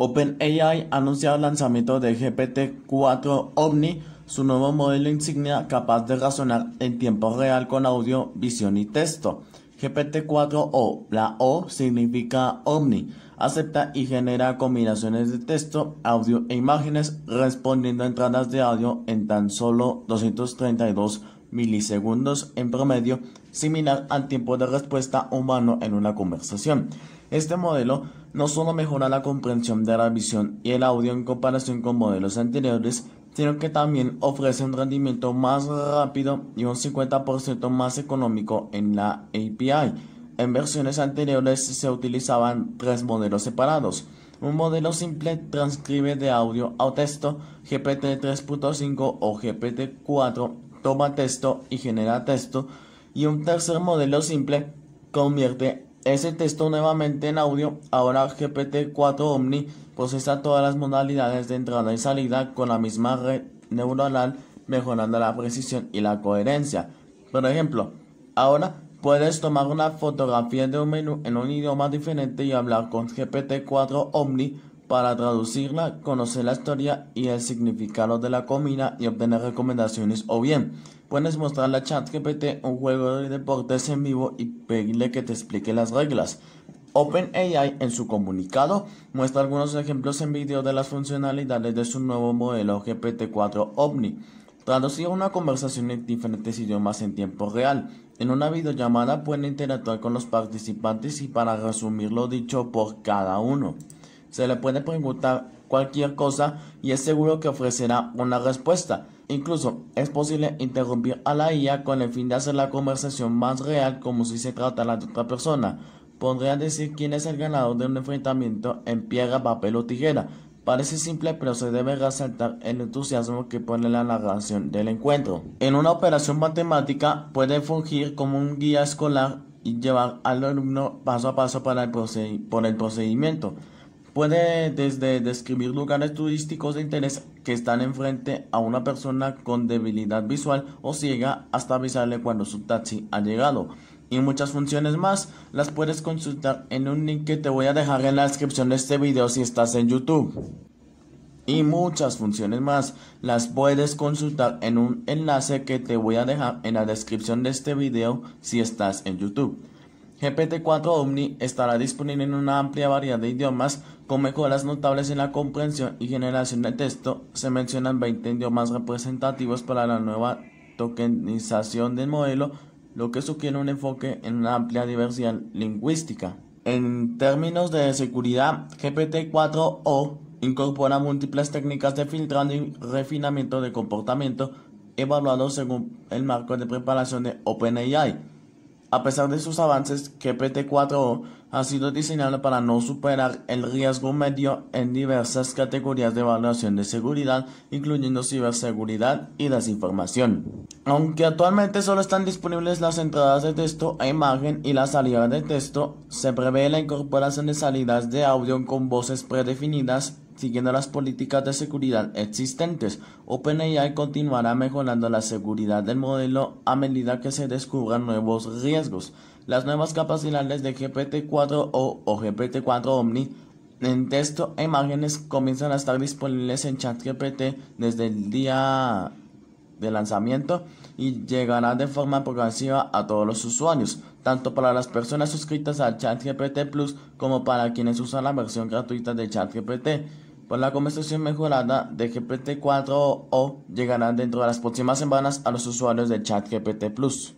OpenAI ha anunciado el lanzamiento de GPT-4 Omni, su nuevo modelo insignia capaz de razonar en tiempo real con audio, visión y texto. GPT-4 o la O significa Omni, acepta y genera combinaciones de texto, audio e imágenes respondiendo a entradas de audio en tan solo 232 milisegundos en promedio, similar al tiempo de respuesta humano en una conversación. Este modelo no solo mejora la comprensión de la visión y el audio en comparación con modelos anteriores, sino que también ofrece un rendimiento más rápido y un 50% más económico en la API. En versiones anteriores se utilizaban tres modelos separados. Un modelo simple transcribe de audio a texto GPT 3.5 o GPT 4 toma texto y genera texto. Y un tercer modelo simple convierte ese texto nuevamente en audio. Ahora GPT-4 Omni procesa todas las modalidades de entrada y salida con la misma red neuronal, mejorando la precisión y la coherencia. Por ejemplo, ahora puedes tomar una fotografía de un menú en un idioma diferente y hablar con GPT-4 Omni para traducirla, conocer la historia y el significado de la comida y obtener recomendaciones o bien puedes mostrarle a ChatGPT un juego de deportes en vivo y pedirle que te explique las reglas. OpenAI en su comunicado muestra algunos ejemplos en vídeo de las funcionalidades de su nuevo modelo GPT-4 OVNI. Traducir una conversación en diferentes idiomas en tiempo real. En una videollamada pueden interactuar con los participantes y para resumir lo dicho por cada uno. Se le puede preguntar cualquier cosa y es seguro que ofrecerá una respuesta. Incluso es posible interrumpir a la IA con el fin de hacer la conversación más real como si se tratara de otra persona. Podría decir quién es el ganador de un enfrentamiento en piedra, papel o tijera. Parece simple, pero se debe resaltar el entusiasmo que pone la narración del encuentro. En una operación matemática puede fungir como un guía escolar y llevar al alumno paso a paso para el por el procedimiento. Puede desde describir lugares turísticos de interés que están enfrente a una persona con debilidad visual o ciega hasta avisarle cuando su taxi ha llegado. Y muchas funciones más las puedes consultar en un link que te voy a dejar en la descripción de este video si estás en YouTube. Y muchas funciones más las puedes consultar en un enlace que te voy a dejar en la descripción de este video si estás en YouTube. GPT-4 Omni estará disponible en una amplia variedad de idiomas con mejoras notables en la comprensión y generación de texto. Se mencionan 20 idiomas representativos para la nueva tokenización del modelo, lo que sugiere un enfoque en una amplia diversidad lingüística. En términos de seguridad, GPT-4O incorpora múltiples técnicas de filtrado y refinamiento de comportamiento evaluados según el marco de preparación de OpenAI. A pesar de sus avances, GPT-4O ha sido diseñado para no superar el riesgo medio en diversas categorías de evaluación de seguridad, incluyendo ciberseguridad y desinformación. Aunque actualmente solo están disponibles las entradas de texto e imagen y las salida de texto, se prevé la incorporación de salidas de audio con voces predefinidas siguiendo las políticas de seguridad existentes. OpenAI continuará mejorando la seguridad del modelo a medida que se descubran nuevos riesgos. Las nuevas capacidades de GPT-4 o, GPT-4 Omni en texto e imágenes comienzan a estar disponibles en ChatGPT desde el día de lanzamiento y llegará de forma progresiva a todos los usuarios, tanto para las personas suscritas al ChatGPT Plus como para quienes usan la versión gratuita de ChatGPT. Por pues la conversación mejorada de GPT-4o llegará dentro de las próximas semanas a los usuarios de ChatGPT Plus.